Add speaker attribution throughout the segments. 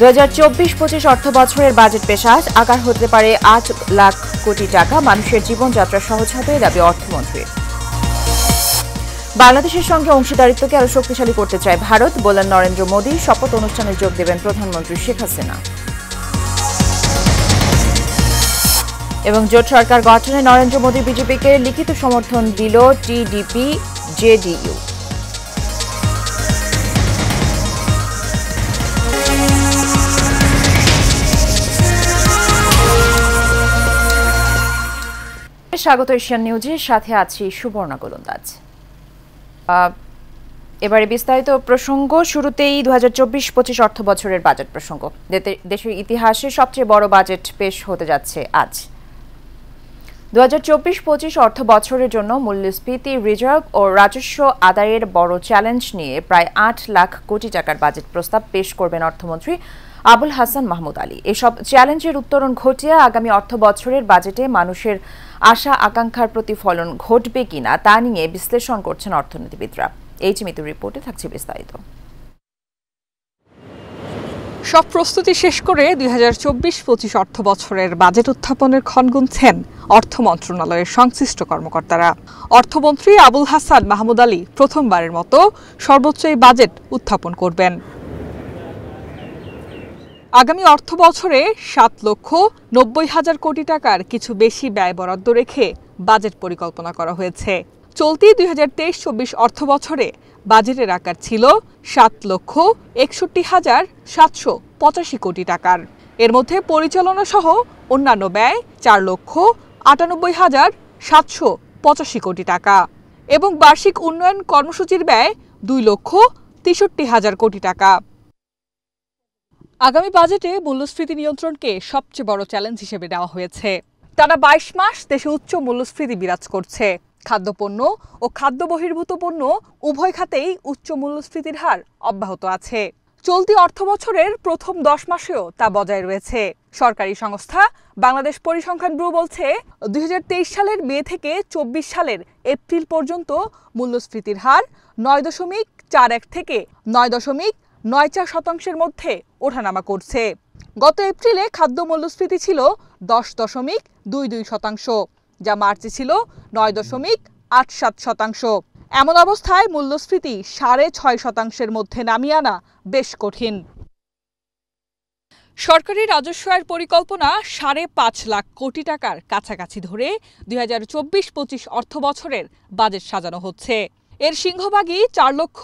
Speaker 1: দু হাজার চব্বিশ পঁচিশ অর্থ বছরের বাজেট পেশাজ আকার হতে পারে আট লাখ কোটি টাকা মানুষের জীবনযাত্রা সহজ হবে দাবি অর্থমন্ত্রীর বাংলাদেশের সঙ্গে অংশীদারিত্বকে আরও শক্তিশালী করতে চায় ভারত বললেন নরেন্দ্র মোদী শপথ অনুষ্ঠানে যোগ দেবেন প্রধানমন্ত্রী শেখ হাসিনা এবং জোট সরকার গঠনে নরেন্দ্র মোদী বিজেপিকে লিখিত সমর্থন দিল টিডিপি জেডিইউ স্বাগত এশিয়ান নিউজের সাথে আছি সুবর্ণা গোলন্দাজ এবারে বিস্তারিত প্রসঙ্গ শুরুতেই দু হাজার চব্বিশ পঁচিশ অর্থ বছরের বাজেট প্রসঙ্গ দেশের ইতিহাসে সবচেয়ে বড় বাজেট পেশ হতে যাচ্ছে আজ দু হাজার চব্বিশ পঁচিশ অর্থ বছরের জন্য মূল্যস্ফীতি রিজার্ভ ও রাজস্ব আদায়ের বড় চ্যালেঞ্জ নিয়ে প্রায় আট লাখ কোটি টাকার বাজেট প্রস্তাব পেশ করবেন অর্থমন্ত্রী আবুল হাসান মাহমুদ আলী এসব চ্যালেঞ্জের উত্তরণ ঘটিয়ে আগামী অর্থ বছরের বাজেটে মানুষের আশা আকাঙ্ক্ষার প্রতিফলন ঘটবে কিনা তা নিয়ে বিশ্লেষণ করছেন অর্থনীতিবিদরা এইচ মিতুর রিপোর্টে থাকছে বিস্তারিত
Speaker 2: সব প্রস্তুতি শেষ করে দুই হাজার চব্বিশ পঁচিশ অর্থ বছরের বাজেট উত্থাপনের ক্ষণ গুনছেন অর্থ মন্ত্রণালয়ের সংশ্লিষ্ট কর্মকর্তারা অর্থমন্ত্রী আবুল হাসান মাহমুদ আলী প্রথমবারের মতো সর্বোচ্চ এই বাজেট উত্থাপন করবেন আগামী অর্থ বছরে সাত লক্ষ নব্বই হাজার কোটি টাকার কিছু বেশি ব্যয় বরাদ্দ রেখে বাজেট পরিকল্পনা করা হয়েছে চলতি দুই হাজার তেইশ চব্বিশ অর্থ বছরে বাজেটের আকার ছিল সাত লক্ষ একষট্টি হাজার সাতশো পঁচাশি কোটি টাকার এর মধ্যে পরিচালনা সহ অন্যান্য ব্যয় চার লক্ষ আটানব্বই হাজার সাতশো পঁচাশি কোটি টাকা এবং বার্ষিক উন্নয়ন কর্মসূচির ব্যয় দুই লক্ষ তেষট্টি হাজার কোটি টাকা আগামী বাজেটে মূল্যস্ফীতি নিয়ন্ত্রণকে সবচেয়ে বড় চ্যালেঞ্জ হিসেবে দেওয়া হয়েছে টানা বাইশ মাস দেশে উচ্চ মূল্যস্ফীতি বিরাজ করছে খাদ্যপণ্য ও খাদ্য বহির্ভূত পণ্য উভয় খাতেই উচ্চ মূল্যস্ফীতির হার অব্যাহত আছে চলতি অর্থবছরের প্রথম দশ মাসেও তা বজায় রয়েছে সরকারি সংস্থা বাংলাদেশ পরিসংখ্যান ব্রু বলছে দুই সালের মে থেকে চব্বিশ সালের এপ্রিল পর্যন্ত মূল্যস্ফীতির হার নয় দশমিক চার এক থেকে নয় দশমিক নয় চার শতাংশের মধ্যে ওঠানামা করছে গত এপ্রিলে খাদ্য মূল্যস্ফীতি ছিল দশ দশমিক দুই দুই শতাংশ যা মার্চে ছিল নয় দশমিক আট সাত শতাংশ এমন অবস্থায় মূল্যস্ফীতি সাড়ে ছয় শতাংশের মধ্যে নামিয়ে আনা বেশ কঠিন সরকারি রাজস্ব আয়ের পরিকল্পনা সাড়ে পাঁচ লাখ কোটি টাকার কাছাকাছি ধরে দুই হাজার চব্বিশ পঁচিশ অর্থ বছরের বাজেট সাজানো হচ্ছে এর সিংহভাগই চার লক্ষ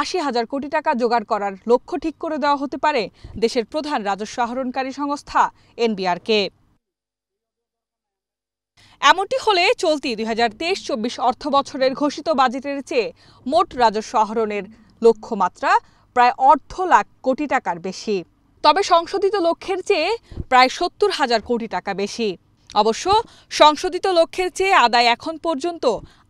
Speaker 2: আশি হাজার কোটি টাকা জোগাড় করার লক্ষ্য ঠিক করে দেওয়া হতে পারে দেশের প্রধান রাজস্ব আহরণকারী সংস্থা এনবিআরকে এমনটি হলে চলতি দুই হাজার তেইশ চব্বিশ অর্থ বছরের ঘোষিত বাজেটের চেয়ে মোট রাজস্ব আহরণের লক্ষ্যমাত্রা প্রায় অর্ধ লাখ কোটি টাকার বেশি তবে সংশোধিত লক্ষ্যের চেয়ে প্রায় সত্তর হাজার কোটি টাকা বেশি অবশ্য সংশোধিত লক্ষ্যের চেয়ে আদায় এখন পর্যন্ত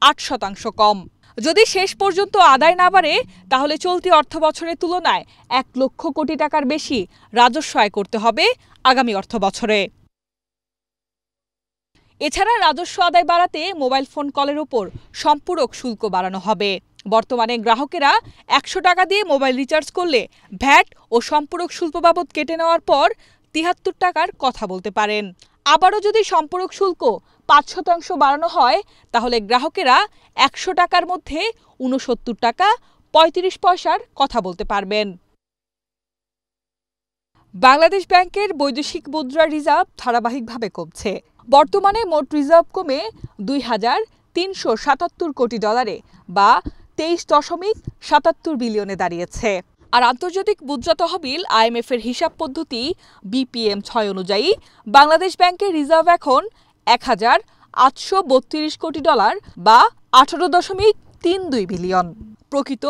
Speaker 2: আট শতাংশ কম যদি শেষ পর্যন্ত আদায় না বাড়ে তাহলে চলতি অর্থ বছরের তুলনায় এক লক্ষ কোটি টাকার বেশি রাজস্ব আয় করতে হবে আগামী অর্থ বছরে এছাড়া রাজস্ব আদায় বাড়াতে মোবাইল ফোন কলের ওপর সম্পূরক শুল্ক বাড়ানো হবে বর্তমানে গ্রাহকেরা একশো টাকা দিয়ে মোবাইল রিচার্জ করলে ভ্যাট ও সম্পূরক শুল্ক বাবদ কেটে নেওয়ার পর তিহাত্তর টাকার কথা বলতে পারেন আবারও যদি সম্পূরক শুল্ক পাঁচ শতাংশ বাড়ানো হয় তাহলে গ্রাহকেরা একশো টাকার মধ্যে উনসত্তর টাকা পঁয়ত্রিশ পয়সার কথা বলতে পারবেন বাংলাদেশ ব্যাংকের বৈদেশিক মুদ্রা রিজার্ভ ধারাবাহিকভাবে কমছে বর্তমানে মোট রিজার্ভ কমে দুই হাজার তিনশো সাতাত্তর কোটি ডলারে বা তেইশ দশমিক সাতাত্তর বিলিয়নে দাঁড়িয়েছে আর আন্তর্জাতিক মুদ্রা তহবিল আইএমএফ এর হিসাব পদ্ধতি বিপিএম ছয় অনুযায়ী বাংলাদেশ ব্যাংকের রিজার্ভ এখন এক হাজার আটশো বত্রিশ কোটি ডলার বা আঠারো দশমিক তিন দুই বিলিয়ন প্রকৃত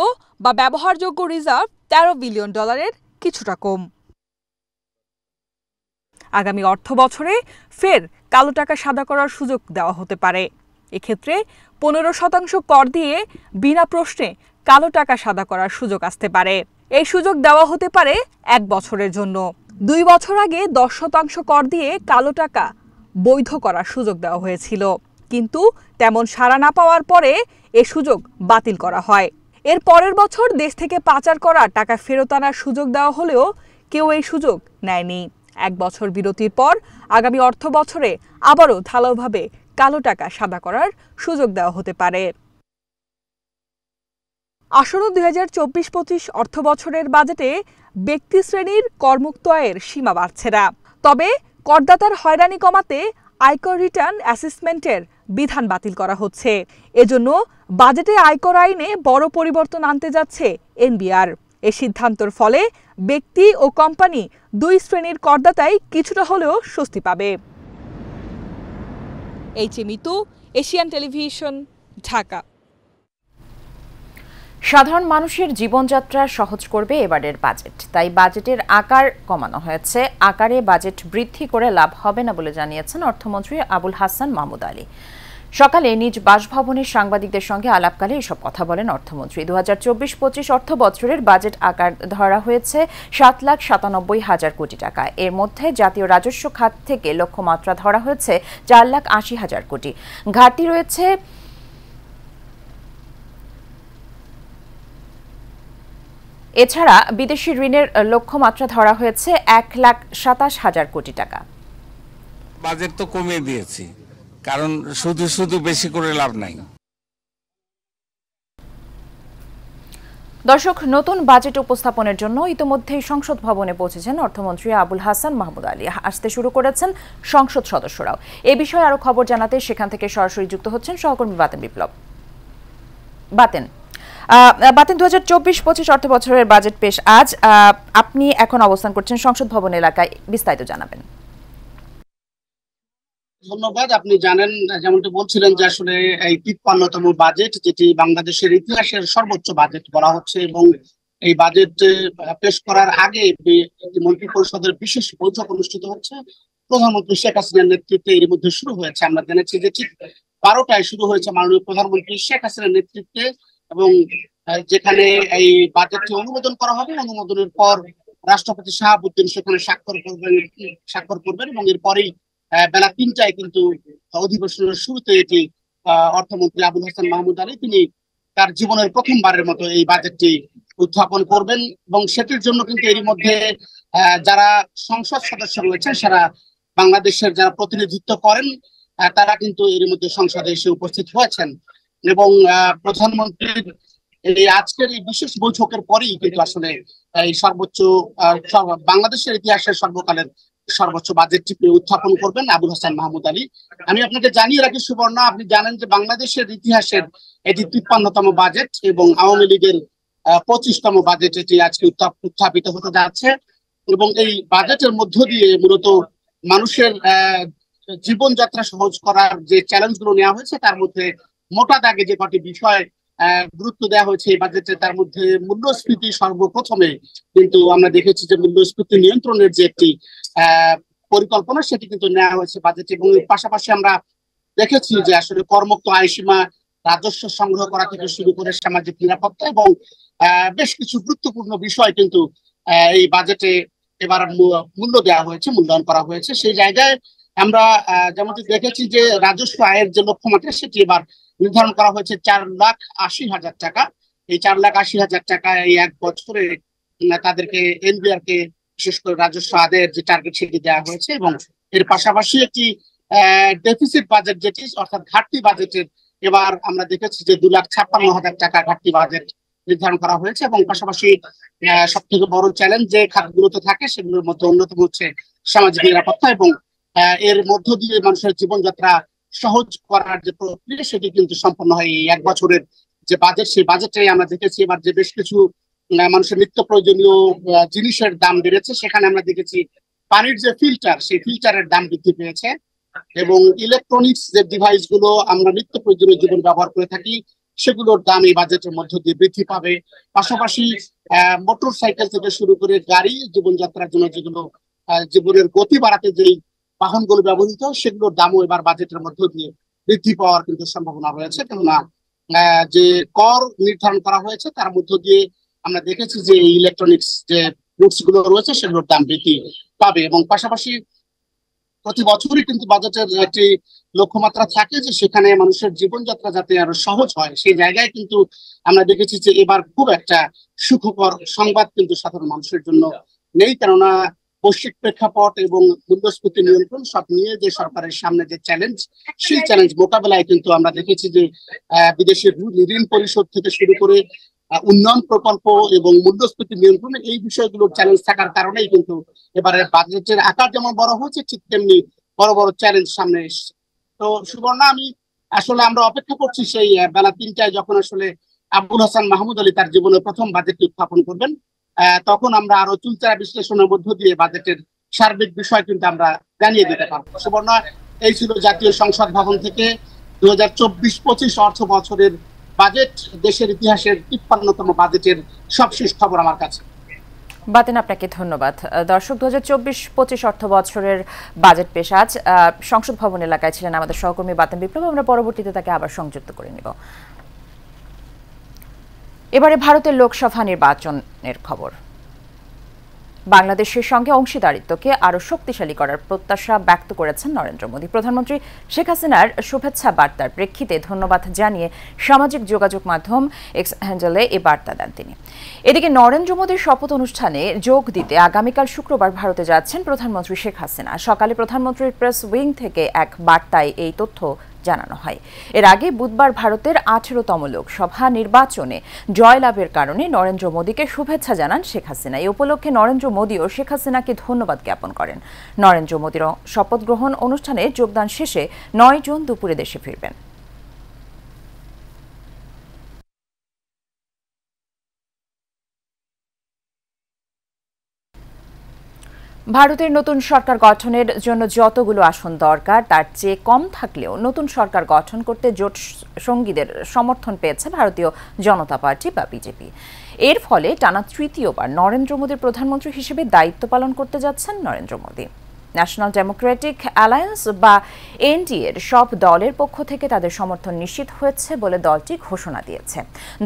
Speaker 2: বা ব্যবহারযোগ্য রিজার্ভ তেরো বিলিয়ন ডলারের কিছুটা কম আগামী অর্থ বছরে ফের কালো টাকা সাদা করার সুযোগ দেওয়া হতে পারে এক্ষেত্রে পনেরো শতাংশ কর দিয়ে বিনা প্রশ্নে কালো টাকা সাদা করার সুযোগ আসতে পারে এই সুযোগ দেওয়া হতে পারে এক বছরের জন্য দুই বছর আগে দশ শতাংশ কর দিয়ে কালো টাকা বৈধ করার সুযোগ দেওয়া হয়েছিল কিন্তু তেমন সাড়া না পাওয়ার পরে এ সুযোগ বাতিল করা হয় এর পরের বছর দেশ থেকে পাচার করা টাকা ফেরত আনার সুযোগ দেওয়া হলেও কেউ এই সুযোগ নেয়নি এক বছর বিরতির পর আগামী অর্থ বছরে আবারও ঢালাওভাবে কালো টাকা সাদা করার সুযোগ দেওয়া হতে পারে আসন্ন দুই হাজার চব্বিশ পঁচিশ অর্থ বছরের বাজেটে ব্যক্তি শ্রেণীর কর্মুক্ত আয়ের সীমা বাড়ছে না তবে করদাতার হয়রানি কমাতে আয়কর রিটার্ন অ্যাসেসমেন্টের বিধান বাতিল করা হচ্ছে এজন্য বাজেটে আয়কর আইনে বড় পরিবর্তন আনতে যাচ্ছে এনবিআর এ সিদ্ধান্তর ফলে ব্যক্তি ও কোম্পানি দুই শ্রেণীর করদাতাই কিছুটা হলেও স্বস্তি পাবে H A Mitu Asian television Dhaka সাধারণ মানুষের জীবনযাত্রা সহজ করবে এবারের
Speaker 1: বাজেট তাই বাজেটের আকার কমানো হয়েছে আকারে বাজেট বৃদ্ধি করে লাভ হবে না বলে জানিয়েছেন অর্থমন্ত্রী আবুল হাসান মাহমুদ আলী সকালে নিজ বাসভবনে সাংবাদিকদের সঙ্গে আলাপকালে এসব কথা বলেন অর্থমন্ত্রী দু হাজার চব্বিশ পঁচিশ অর্থ বছরের বাজেট আকার ধরা হয়েছে সাত লাখ সাতানব্বই হাজার কোটি টাকা এর মধ্যে জাতীয় রাজস্ব খাত থেকে লক্ষ্যমাত্রা ধরা হয়েছে চার লাখ আশি হাজার কোটি ঘাটতি রয়েছে এছাড়া বিদেশি ঋণের লক্ষ্যমাত্রা ধরা হয়েছে এক লাখ সাতাশ হাজার কোটি টাকা
Speaker 3: বাজেট তো কমিয়ে দিয়েছি কারণ শুধু শুধু বেশি করে লাভ নাই
Speaker 1: দর্শক নতুন বাজেট উপস্থাপনের জন্য ইতিমধ্যেই সংসদ ভবনে পৌঁছেছেন অর্থমন্ত্রী আবুল হাসান মাহমুদ আলী আসতে শুরু করেছেন সংসদ সদস্যরাও এ বিষয়ে আরও খবর জানাতে সেখান থেকে সরাসরি যুক্ত হচ্ছেন সহকর্মী বাতেন বিপ্লব বাতেন বাতেন দু হাজার চব্বিশ পঁচিশ অর্থ বছরের বাজেট পেশ আজ আপনি এখন অবস্থান করছেন সংসদ ভবন এলাকায় বিস্তারিত জানাবেন
Speaker 3: ধন্যবাদ আপনি জানেন যেমনটি বলছিলেন যে আসলে এই তিপ্পান্নতম বাজেট যেটি বাংলাদেশের ইতিহাসের সর্বোচ্চ বাজেট বলা হচ্ছে এবং এই বাজেট পেশ করার আগে মন্ত্রী পরিষদের বিশেষ বৈঠক অনুষ্ঠিত হচ্ছে প্রধানমন্ত্রী শেখ হাসিনার নেতৃত্বে এর মধ্যে শুরু হয়েছে আমরা জেনেছি যে ঠিক বারোটায় শুরু হয়েছে মাননীয় প্রধানমন্ত্রী শেখ হাসিনার নেতৃত্বে এবং যেখানে এই বাজেটটি অনুমোদন করা হবে অনুমোদনের পর রাষ্ট্রপতি শাহাবুদ্দিন সেখানে স্বাক্ষর করবেন স্বাক্ষর করবেন এবং এরপরেই বেলা তিনটায় কিন্তু অধিবেশনের শুরুতে এটি অর্থমন্ত্রী আবুল হাসান মাহমুদ আলী তিনি তার জীবনের প্রথমবারের মতো এই বাজেটটি উত্থাপন করবেন এবং সেটির জন্য কিন্তু এরই মধ্যে যারা সংসদ সদস্য রয়েছেন সারা বাংলাদেশের যারা প্রতিনিধিত্ব করেন তারা কিন্তু এর মধ্যে সংসদে এসে উপস্থিত হয়েছেন এবং প্রধানমন্ত্রীর এই আজকের এই বিশেষ বৈঠকের পরেই কিন্তু আসলে এই সর্বোচ্চ বাংলাদেশের ইতিহাসের সর্বকালের সর্বোচ্চ বাজেটটি উত্থাপন করবেন আবুল হাসান মাহমুদ আলী আমি আপনাকে জানিয়ে রাখি সুবর্ণ আপনি জানেন যে বাংলাদেশের ইতিহাসের এটি তিপ্পান্নতম বাজেট এবং আওয়ামী লীগের পঁচিশতম বাজেট এটি আজকে উত্থাপিত হতে যাচ্ছে এবং এই বাজেটের মধ্য দিয়ে মূলত মানুষের জীবনযাত্রা সহজ করার যে চ্যালেঞ্জ গুলো নেওয়া হয়েছে তার মধ্যে মোটা দাগে যে কটি বিষয় গুরুত্ব দেওয়া হয়েছে এই বাজেটে তার মধ্যে মূল্যস্ফীতি সর্বপ্রথমে কিন্তু আমরা দেখেছি যে মূল্যস্ফীতি নিয়ন্ত্রণের যে একটি পরিকল্পনা সেটি কিন্তু নেওয়া হয়েছে বাজেটে এবং পাশাপাশি আমরা দেখেছি যে আসলে কর্মক্ত আয়সীমা রাজস্ব সংগ্রহ করা থেকে শুরু করে সামাজিক নিরাপত্তা এবং বেশ কিছু গুরুত্বপূর্ণ বিষয় কিন্তু এই বাজেটে এবার মূল্য দেওয়া হয়েছে মূল্যায়ন করা হয়েছে সেই জায়গায় আমরা যেমনটি দেখেছি যে রাজস্ব আয়ের যে লক্ষ্যমাত্রা সেটি এবার নির্ধারণ করা হয়েছে চার লাখ আশি হাজার টাকা এই চার লাখ আশি হাজার টাকা এই এক বছরে তাদেরকে এনবিআর কে বিশেষ করে রাজস্ব আদায়ের যে টার্গেট সেটি দেওয়া হয়েছে এবং এর পাশাপাশি একটি ডেফিসিট বাজেট যেটি অর্থাৎ ঘাটতি বাজেটের এবার আমরা দেখেছি যে দু লাখ ছাপ্পান্ন হাজার টাকা ঘাটতি বাজেট নির্ধারণ করা হয়েছে এবং পাশাপাশি সব থেকে বড় চ্যালেঞ্জ যে খাতগুলোতে থাকে সেগুলোর মধ্যে অন্যতম হচ্ছে সামাজিক নিরাপত্তা এবং এর মধ্য দিয়ে মানুষের জীবনযাত্রা সহজ করার যে প্রক্রিয়া সেটি কিন্তু সম্পন্ন হয় এই এক বছরের যে বাজেট সেই বাজেটটাই আমরা দেখেছি এবার যে বেশ কিছু মানুষের নিত্য প্রয়োজনীয় জিনিসের দাম বেড়েছে সেখানে আমরা দেখেছি পানির যে ফিল্টার সেই ফিল্টারের দাম বৃদ্ধি পেয়েছে এবং ইলেকট্রনিক্স যে ডিভাইস গুলো আমরা নিত্য প্রয়োজনীয় জীবন ব্যবহার করে থাকি সেগুলোর দাম এই বাজেটের মধ্য দিয়ে বৃদ্ধি পাবে পাশাপাশি মোটর সাইকেল থেকে শুরু করে গাড়ি জীবনযাত্রার জন্য যেগুলো জীবনের গতি বাড়াতে যেই বাহনগুলো ব্যবহৃত সেগুলোর দামও এবার বাজেটের মধ্য দিয়ে বৃদ্ধি পাওয়ার কিন্তু সম্ভাবনা রয়েছে কেননা যে কর নির্ধারণ করা হয়েছে তার মধ্য দিয়ে আমরা দেখেছি যে ইলেকট্রনিক্স যে গুডস গুলো রয়েছে সেগুলোর দাম বৃদ্ধি পাবে এবং পাশাপাশি প্রতি বছরই কিন্তু বাজেটের একটি লক্ষ্যমাত্রা থাকে যে সেখানে মানুষের জীবনযাত্রা যাতে আরো সহজ হয় সেই জায়গায় কিন্তু আমরা দেখেছি যে এবার খুব একটা সুখকর সংবাদ কিন্তু সাধারণ মানুষের জন্য নেই কেননা বৈশ্বিক প্রেক্ষাপট এবং মূল্যস্ফীতি নিয়ন্ত্রণ সব নিয়ে যে সরকারের সামনে যে চ্যালেঞ্জ সেই চ্যালেঞ্জ মোকাবেলায় কিন্তু আমরা দেখেছি যে বিদেশি ঋণ পরিশোধ থেকে শুরু করে উন্নয়ন প্রকল্প এবং মূল্যস্ফীতি নিয়ন্ত্রণে এই বিষয়গুলো চ্যালেঞ্জ থাকার কারণেই কিন্তু এবারের বাজেটের আকার যেমন বড় হয়েছে ঠিক তেমনি বড় বড় চ্যালেঞ্জ সামনে এসছে তো সুবর্ণা আমি আসলে আমরা অপেক্ষা করছি সেই বেলা তিনটায় যখন আসলে আবুল হাসান মাহমুদ আলী তার জীবনে প্রথম বাজেটটি উত্থাপন করবেন তখন আমরা আরো চুলচারা বিশ্লেষণের মধ্য দিয়ে বাজেটের সার্বিক বিষয় কিন্তু আমরা জানিয়ে দিতে পারবো সুবর্ণ এই ছিল জাতীয় সংসদ ভবন থেকে দু হাজার চব্বিশ পঁচিশ অর্থ বছরের বাজেট দেশের ইতিহাসের তিপ্পান্নতম বাজেটের সবশেষ খবর আমার কাছে
Speaker 1: বাতেন আপনাকে ধন্যবাদ দর্শক দু হাজার চব্বিশ পঁচিশ অর্থ বছরের বাজেট পেশ আজ সংসদ ভবন এলাকায় ছিলেন আমাদের সহকর্মী বাতেন বিপ্লব আমরা পরবর্তীতে তাকে আবার সংযুক্ত করে নিব এবারে ভারতের লোকসভা নির্বাচনের খবর বাংলাদেশের সঙ্গে অংশীদারিত্বকে আরও শক্তিশালী করার প্রত্যাশা ব্যক্ত করেছেন নরেন্দ্র মোদী প্রধানমন্ত্রী শেখ হাসিনার শুভেচ্ছা বার্তার প্রেক্ষিতে ধন্যবাদ জানিয়ে সামাজিক যোগাযোগ মাধ্যম এক্স হ্যান্ডেলে এ বার্তা দেন তিনি এদিকে নরেন্দ্র মোদীর শপথ অনুষ্ঠানে যোগ দিতে আগামীকাল শুক্রবার ভারতে যাচ্ছেন প্রধানমন্ত্রী শেখ হাসিনা সকালে প্রধানমন্ত্রীর প্রেস উইং থেকে এক বার্তায় এই তথ্য জানানো হয় এর আগে বুধবার ভারতের আঠেরোতম লোকসভা নির্বাচনে জয়লাভের কারণে নরেন্দ্র মোদীকে শুভেচ্ছা জানান শেখ হাসিনা এই উপলক্ষে নরেন্দ্র মোদী ও শেখ হাসিনাকে ধন্যবাদ জ্ঞাপন করেন নরেন্দ্র মোদীর শপথ গ্রহণ অনুষ্ঠানে যোগদান শেষে নয় জুন দুপুরে দেশে ফিরবেন ভারতের নতুন সরকার গঠনের জন্য যতগুলো আসন দরকার তার চেয়ে কম থাকলেও নতুন সরকার গঠন করতে জোট সঙ্গীদের সমর্থন পেয়েছে ভারতীয় জনতা পার্টি বা বিজেপি এর ফলে টানা তৃতীয়বার নরেন্দ্র মোদীর প্রধানমন্ত্রী হিসেবে দায়িত্ব পালন করতে যাচ্ছেন Narendra Modi National Democratic Alliance বা এনডিএর সব দলের পক্ষ থেকে তাদের সমর্থন নিশ্চিত হয়েছে বলে দলটি ঘোষণা দিয়েছে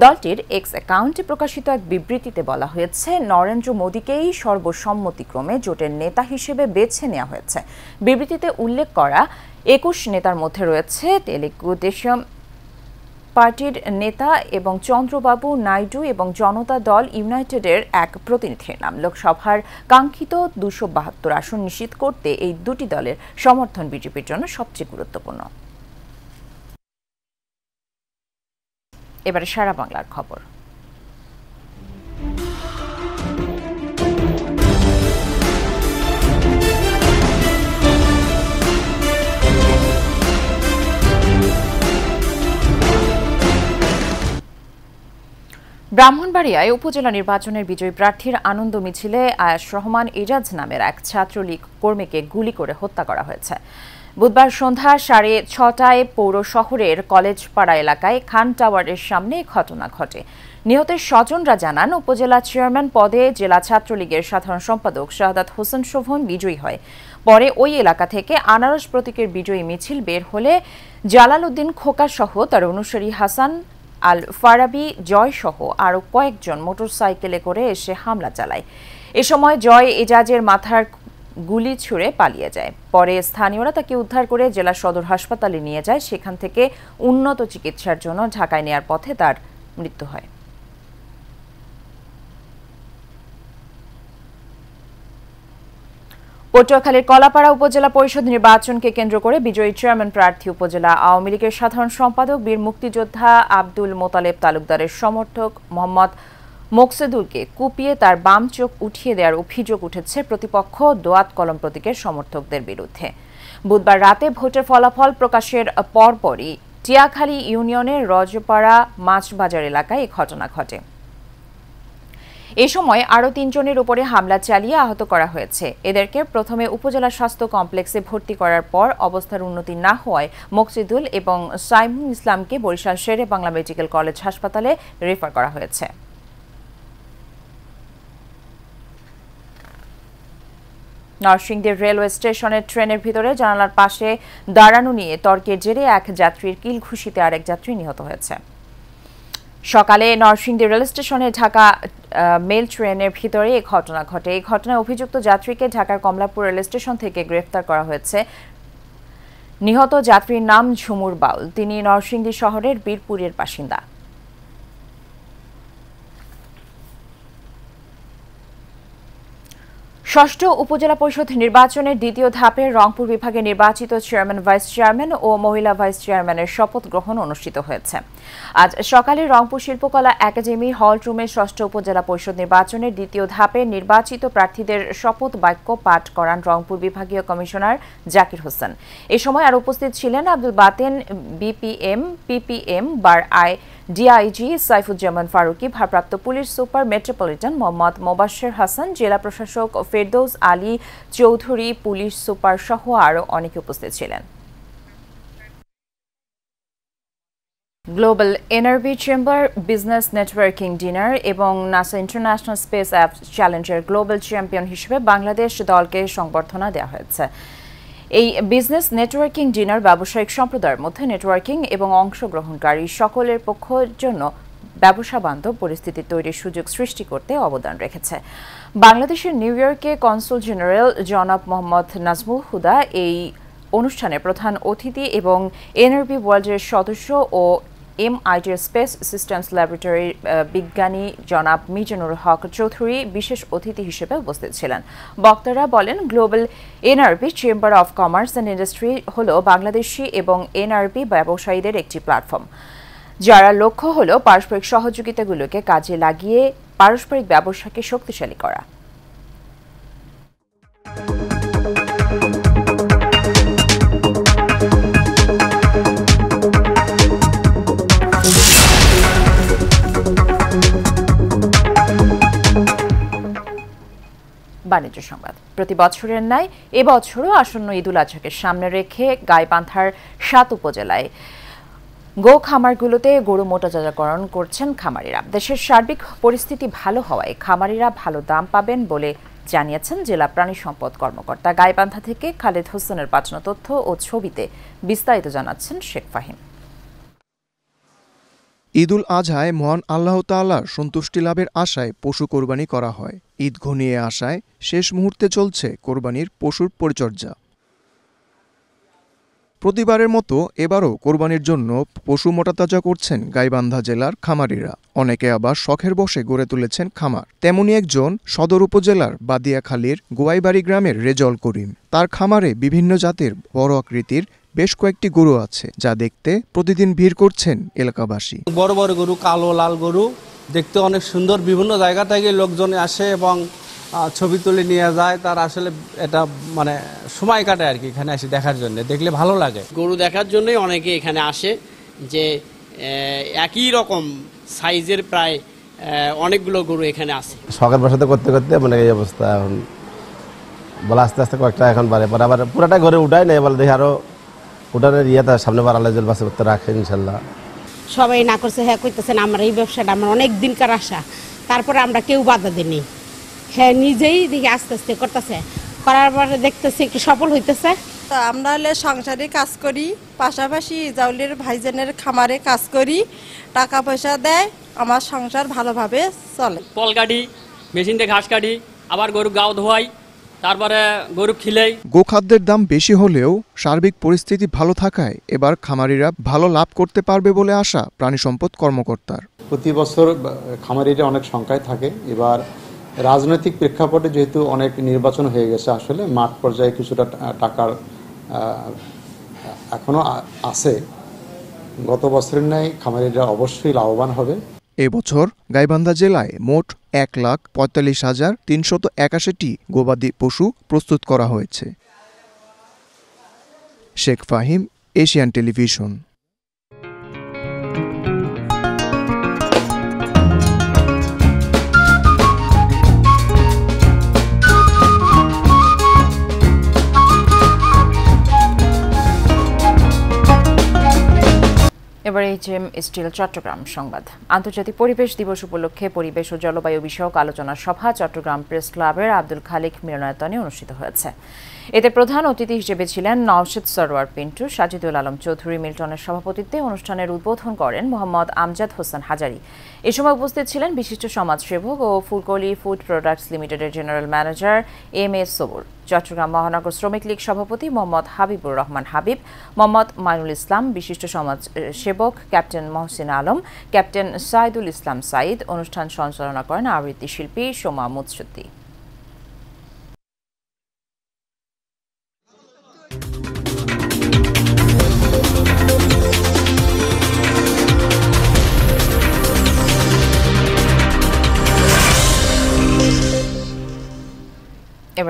Speaker 1: দলটির এক্স অ্যাকাউন্টে প্রকাশিত এক বিবৃতিতে বলা হয়েছে নরেন্দ্র মোদীকেই সর্বসম্মতিক্রমে জোটের নেতা হিসেবে বেছে নেওয়া হয়েছে বিবৃতিতে উল্লেখ করা একুশ নেতার মধ্যে রয়েছে তেলেগু দেশম পার্টির নেতা এবং চন্দ্রবাবু নাইডু এবং জনতা দল ইউনাইটেডের এক প্রতিনিধির নাম লোকসভার কাঙ্ক্ষিত দুশো বাহাত্তর আসন নিশ্চিত করতে এই দুটি দলের সমর্থন বিজেপির জন্য সবচেয়ে গুরুত্বপূর্ণ এবারে সারা বাংলার খবর ব্রাহ্মণবাড়িয়ায় উপজেলা নির্বাচনের বিজয়ী প্রার্থীর আনন্দ মিছিলে আয়াস রহমান এজাজ নামের এক ছাত্রলীগ কর্মীকে গুলি করে হত্যা করা হয়েছে বুধবার সন্ধ্যা সাড়ে ছটায় পৌর শহরের কলেজ পাড়া এলাকায় খান টাওয়ারের সামনে ঘটনা ঘটে নিহতের স্বজনরা জানান উপজেলা চেয়ারম্যান পদে জেলা ছাত্রলীগের সাধারণ সম্পাদক শাহাদ হোসেন শোভন বিজয়ী হয় পরে ওই এলাকা থেকে আনারস প্রতীকের বিজয়ী মিছিল বের হলে জালাল উদ্দিন খোকাসহ তার অনুসারী হাসান আল ফারাবি জয়সহ আরও কয়েকজন মোটরসাইকেলে করে এসে হামলা চালায় এ সময় জয় এজাজের মাথার গুলি ছুঁড়ে পালিয়ে যায় পরে স্থানীয়রা তাকে উদ্ধার করে জেলা সদর হাসপাতালে নিয়ে যায় সেখান থেকে উন্নত চিকিৎসার জন্য ঢাকায় নেয়ার পথে তার মৃত্যু হয় পটুয়াখালীর কলাপাড়া উপজেলা পরিষদ নির্বাচনকে কেন্দ্র করে বিজয়ী চেয়ারম্যান প্রার্থী উপজেলা আওয়ামী লীগের সাধারণ সম্পাদক বীর মুক্তিযোদ্ধা আব্দুল মোতালেব তালুকদারের সমর্থক মোহাম্মদ মোকসেদুলকে কুপিয়ে তার বাম চোখ উঠিয়ে দেওয়ার অভিযোগ উঠেছে প্রতিপক্ষ দোয়াত কলম প্রতীকের সমর্থকদের বিরুদ্ধে বুধবার রাতে ভোটের ফলাফল প্রকাশের পরপরই টিয়াখালী ইউনিয়নের রজপাড়া মাছবাজার এলাকায় এ ঘটনা ঘটে এ সময় আরও তিনজনের উপরে হামলা চালিয়ে আহত করা হয়েছে এদেরকে প্রথমে উপজেলা স্বাস্থ্য কমপ্লেক্সে ভর্তি করার পর অবস্থার উন্নতি না হওয়ায় মকসিদুল এবং সাইমুল ইসলামকে বরিশাল শেরে বাংলা মেডিকেল কলেজ হাসপাতালে রেফার করা হয়েছে নরসিংদীর রেলওয়ে স্টেশনের ট্রেনের ভিতরে জানালার পাশে দাঁড়ানো নিয়ে তর্কের জেরে এক যাত্রীর কিল ঘুষিতে আরেক যাত্রী নিহত হয়েছে সকালে নরসিংদী রেল স্টেশনে ঢাকা মেল ট্রেনের ভিতরে এই ঘটনা ঘটে এই ঘটনায় অভিযুক্ত যাত্রীকে ঢাকার কমলাপুর রেল স্টেশন থেকে গ্রেফতার করা হয়েছে নিহত যাত্রীর নাম ঝুমুর বাউল তিনি নরসিংদী শহরের বীরপুরের বাসিন্দা ষষ্ঠ উপজেলা পরিষদ নির্বাচনের দ্বিতীয় ধাপে রংপুর বিভাগে নির্বাচিত চেয়ারম্যান ভাইস চেয়ারম্যান ও মহিলা ভাইস চেয়ারম্যানের শপথ গ্রহণ অনুষ্ঠিত হয়েছে আজ সকালে রংপুর শিল্পকলা একাডেমি হল রুমে ষষ্ঠ উপজেলা পরিষদ নির্বাচনের দ্বিতীয় ধাপে নির্বাচিত প্রার্থীদের শপথ বাক্য পাঠ করান রংপুর বিভাগীয় কমিশনার জাকির হোসেন এ সময় আর উপস্থিত ছিলেন Abdul Baten BPM PPM bar আই ডিআইজি সাইফুজ্জামান ফারুকি ভারপ্রাপ্ত police super metropolitan Mohammad Mobasher Hasan জেলা প্রশাসক ফেরদৌস আলী চৌধুরী পুলিশ সুপার সহ আরও অনেকে উপস্থিত ছিলেন global NRB chamber business networking dinner এবং নাসা ইন্টারন্যাশনাল স্পেস অ্যাপ চ্যালেঞ্জের গ্লোবাল চ্যাম্পিয়ন হিসেবে বাংলাদেশ দলকে সংবর্ধনা দেওয়া হয়েছে এই বিজনেস নেটওয়ার্কিং ডিনার ব্যবসায়িক সম্প্রদায়ের মধ্যে নেটওয়ার্কিং এবং অংশগ্রহণকারী সকলের পক্ষের জন্য ব্যবসা বান্ধব পরিস্থিতি তৈরির সুযোগ সৃষ্টি করতে অবদান রেখেছে বাংলাদেশের নিউ ইয়র্কে কনসুল জেনারেল জনাব মোহাম্মদ নাজমুল হুদা এই অনুষ্ঠানে প্রধান অতিথি এবং এনআরবি ওয়ার্ল্ডের সদস্য ও এমআইটির স্পেস সিস্টেমস ল্যাবরেটরি বিজ্ঞানী জনাব মিজানুর হক চৌধুরী বিশেষ অতিথি হিসেবে উপস্থিত ছিলেন বক্তারা বলেন global NRP chamber of commerce and industry হল বাংলাদেশি এবং এনআরপি ব্যবসায়ীদের একটি প্ল্যাটফর্ম যারা লক্ষ্য হল পারস্পরিক সহযোগিতাগুলোকে কাজে লাগিয়ে পারস্পরিক ব্যবসাকে শক্তিশালী করা বাণিজ্য সংবাদ প্রতি বছরের ন্যায় এবছরও আসন্ন ঈদুল আজহাকে সামনে রেখে গাইবান্ধার সাত উপজেলায় গো খামারগুলোতে গরু মোটাজাজাকরণ করছেন খামারিরা দেশের সার্বিক পরিস্থিতি ভালো হওয়ায় খামারিরা ভালো দাম পাবেন বলে জানিয়েছেন জেলা প্রাণী সম্পদ কর্মকর্তা গাইবান্ধা থেকে খালেদ হোসেনের পাঠানো তথ্য ও ছবিতে বিস্তারিত জানাচ্ছেন শেখ ফাহিম
Speaker 4: ঈদুল আজহায় মহান আল্লাহ তাল্লাহ সন্তুষ্টি লাভের আশায় পশু কোরবানি করা হয় ঈদ ঘনিয়ে আসায় শেষ মুহূর্তে চলছে কোরবানির পশুর পরিচর্যা প্রতিবারের মতো এবারও কোরবানির জন্য পশু মোটাতাজা করছেন গাইবান্ধা জেলার খামারিরা অনেকে আবার শখের বসে গড়ে তুলেছেন খামার তেমনি একজন সদর উপজেলার বাদিয়াখালীর গোয়াইবাড়ি গ্রামের রেজল করিম তার খামারে বিভিন্ন জাতের বড় আকৃতির বেশ কয়েকটি গরু আছে যা দেখতে প্রতিদিন ভিড় করছেন এলাকাবাসী
Speaker 3: বড় বড় গরু কালো লাল গরু দেখতে অনেক সুন্দর বিভিন্ন জায়গা থেকে লোকজন আসে এবং ছবি তুলে নিয়ে যায় তার আসলে এটা মানে
Speaker 4: সময় কাটে আর কি এখানে আসে দেখার জন্য দেখলে
Speaker 3: ভালো লাগে গরু দেখার জন্য অনেকে এখানে আসে যে একই রকম সাইজের প্রায় অনেকগুলো গরু এখানে আসে সকাল বসাতে করতে করতে মানে এই অবস্থা এখন বলে আস্তে আস্তে কয়েকটা এখন বাড়ে পরে আবার পুরাটা ঘরে উঠায় নেই বলে দেখি আরও ওটার ইয়েটা সামনে বার আল্লাহ বাসে করতে রাখে ইনশাল্লাহ
Speaker 1: সবাই না করছে হ্যাঁ করতেছেন আমার এই ব্যবসাটা আমার অনেক দিনকার আশা তারপরে আমরা কেউ বাধা দিইনি হ্যাঁ নিজেই দেখি আস্তে আস্তে করতেছে করার পরে দেখতেছি একটু সফল হইতেছে তো আমরা হলে সংসারে কাজ করি পাশাপাশি জাউলের ভাইজানের খামারে কাজ করি টাকা পয়সা দেয় আমার সংসার ভালোভাবে চলে
Speaker 3: পল কাটি মেশিন দিয়ে ঘাস কাটি আবার গরু গাও ধোয়াই তারপরে গরু খিলেই
Speaker 4: গোখাদ্যের দাম বেশি হলেও সার্বিক পরিস্থিতি ভালো থাকায় এবার খামারিরা ভালো লাভ করতে পারবে বলে আশা প্রাণী সম্পদ কর্মকর্তার প্রতি বছর খামারিরা অনেক সংখ্যায় থাকে এবার রাজনৈতিক প্রেক্ষাপটে যেহেতু অনেক নির্বাচন হয়ে গেছে আসলে মাঠ পর্যায়ে কিছুটা টাকার এখনও আছে গত বছরের ন্যায় খামারিরা অবশ্যই লাভবান হবে এবছর গাইবান্ধা জেলায় মোট এক লাখ পঁয়তাল্লিশ হাজার তিনশত একাশিটি গবাদি পশু প্রস্তুত করা হয়েছে শেখ ফাহিম এশিয়ান টেলিভিশন
Speaker 1: এবার এইচ এম স্টিল চট্টগ্রাম সংবাদ আন্তর্জাতিক পরিবেশ দিবস উপলক্ষে পরিবেশ ও জলবায়ু বিষয়ক আলোচনা সভা চট্টগ্রাম প্রেস ক্লাবের আব্দুল খালিক মিলনায়তনে অনুষ্ঠিত হয়েছে এতে প্রধান অতিথি হিসেবে ছিলেন নওশেদ সরওয়ার পিন্টু সাজিদুল আলম চৌধুরী মিল্টনের সভাপতিত্বে অনুষ্ঠানের উদ্বোধন করেন মোহাম্মদ আমজাদ হোসেন হাজারি এ সময় উপস্থিত ছিলেন বিশিষ্ট সমাজসেবক ও ফুলকলি ফুড প্রোডাক্টস লিমিটেডের general manager M S Sabur Chittagong মহানগর শ্রমিক লীগ সভাপতি মোহাম্মদ হাবিবুর রহমান হাবিব মোহাম্মদ মাইনুল ইসলাম বিশিষ্ট সমাজ সেবক ক্যাপ্টেন মহসিন আলম ক্যাপ্টেন সাইদুল ইসলাম সাইদ অনুষ্ঠান সঞ্চালনা করেন আবৃত্তি শিল্পী সোমা মুৎসুদ্দি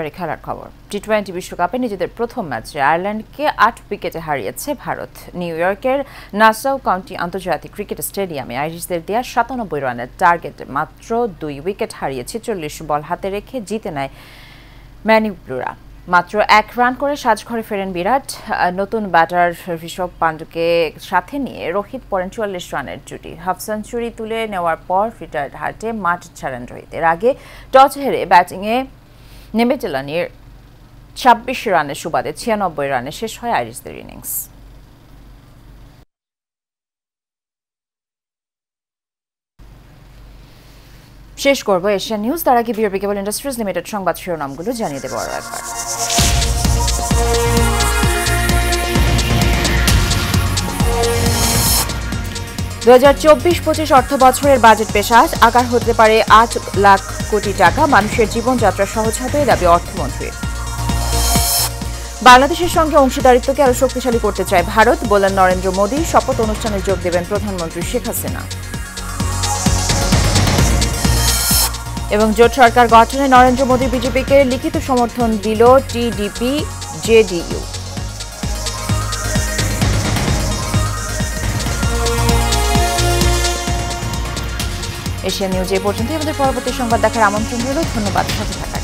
Speaker 1: এবারে খেলার খবর টি টোয়েন্টি বিশ্বকাপে নিজেদের প্রথম ম্যাচে আয়ারল্যান্ডকে আট উইকেটে হারিয়েছে ভারত নিউ ইয়র্কের নাসাউ কাউন্টি আন্তর্জাতিক ক্রিকেট স্টেডিয়ামে আইরিশদের দেওয়া সাতানব্বই রানের টার্গেটে মাত্র দুই উইকেট হারিয়ে ছেচল্লিশ বল হাতে রেখে জিতে নেয় ম্যানিব্লুরা মাত্র এক রান করে সাজঘরে ফেরেন বিরাট নতুন ব্যাটার ঋষভ পাণ্ডুকে সাথে নিয়ে রোহিত পড়েন চুয়াল্লিশ রানের জুটি হাফ সেঞ্চুরি তুলে নেওয়ার পর ফিটার হাটে মাঠ ছাড়েন রোহিতের আগে টস হেরে ব্যাটিংয়ে জেলানির ছাব্বিশ রানের সুবাদে ছিয়ানব্বই রানে শেষ হয় আইরিশদের ইনিংস শেষ করবো এশিয়ান নিউজ দ্বারা কি বিআরবি কেবল ইন্ডাস্ট্রিজ লিমিটেড সংবাদ শিরোনামগুলো জানিয়ে দেবো আরও একবার 2024-25 অর্থ বছরের বাজেট পেশ আকার হতে পারে আট লাখ কোটি টাকা মানুষের জীবনযাত্রা সহজ হবে দাবি বাংলাদেশের সঙ্গে অংশীদারিত্বকে আরও শক্তিশালী করতে চায় ভারত বললেন নরেন্দ্র মোদী শপথ অনুষ্ঠানে যোগ দেবেন প্রধানমন্ত্রী শেখ হাসিনা এবং জোট সরকার গঠনে নরেন্দ্র মোদী বিজেপিকে লিখিত সমর্থন দিল টিডিপি জেডিইউ এশিয়া নিউজ এ পর্যন্ত আমাদের পরবর্তী সংবাদ দেখার আমন্ত্রণ রইল ধন্যবাদ সাথে থাকা